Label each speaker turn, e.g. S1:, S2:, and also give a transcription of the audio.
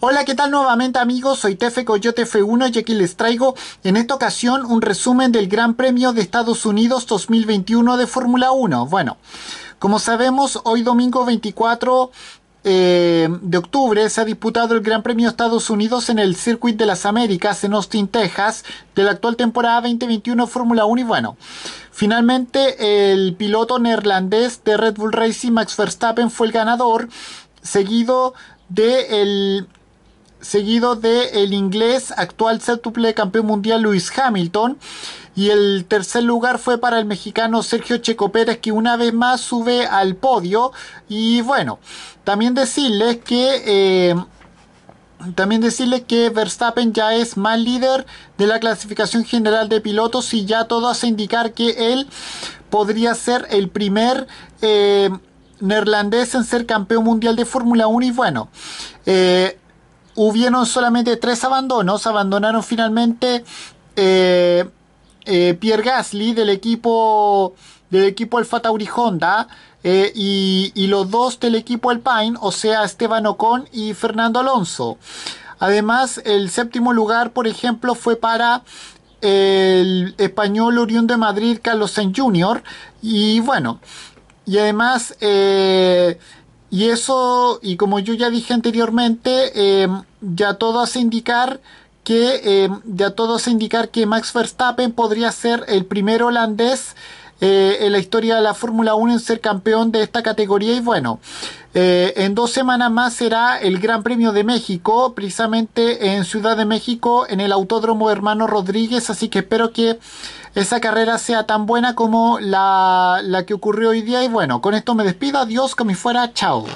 S1: Hola, ¿qué tal nuevamente amigos? Soy Tefe Coyote F1 y aquí les traigo en esta ocasión un resumen del Gran Premio de Estados Unidos 2021 de Fórmula 1. Bueno, como sabemos, hoy domingo 24 eh, de octubre se ha disputado el Gran Premio Estados Unidos en el Circuit de las Américas en Austin, Texas, de la actual temporada 2021 Fórmula 1 y bueno, finalmente el piloto neerlandés de Red Bull Racing Max Verstappen fue el ganador, seguido de el seguido de el inglés, actual séptuple campeón mundial Luis Hamilton. Y el tercer lugar fue para el mexicano Sergio Checo Pérez, que una vez más sube al podio. Y bueno, también decirles que... Eh, también decirles que Verstappen ya es más líder de la clasificación general de pilotos y ya todo hace indicar que él podría ser el primer eh, neerlandés en ser campeón mundial de Fórmula 1 y bueno, eh, hubieron solamente tres abandonos. Abandonaron finalmente eh, eh, Pierre Gasly del equipo del equipo Alfa Tauri Honda eh, y, los dos del equipo Alpine, o sea Esteban Ocon y Fernando Alonso. Además, el séptimo lugar, por ejemplo, fue para el español oriundo de Madrid, Carlos Sainz Jr. Y bueno, y además y eso, y como yo ya dije anteriormente, em, ya todo hace indicar que em, ya todo indicar que Max Verstappen podría ser el primer holandés eh, en la historia de la Fórmula 1 en ser campeón de esta categoría. Y bueno, eh, en dos semanas más será el Gran Premio de México, precisamente en Ciudad de México, en el Autódromo Hermano Rodríguez. Así que espero que esa carrera sea tan buena como la, que ocurrió hoy día. Y bueno, con esto me despido. Adiós, que me fuera. Chao.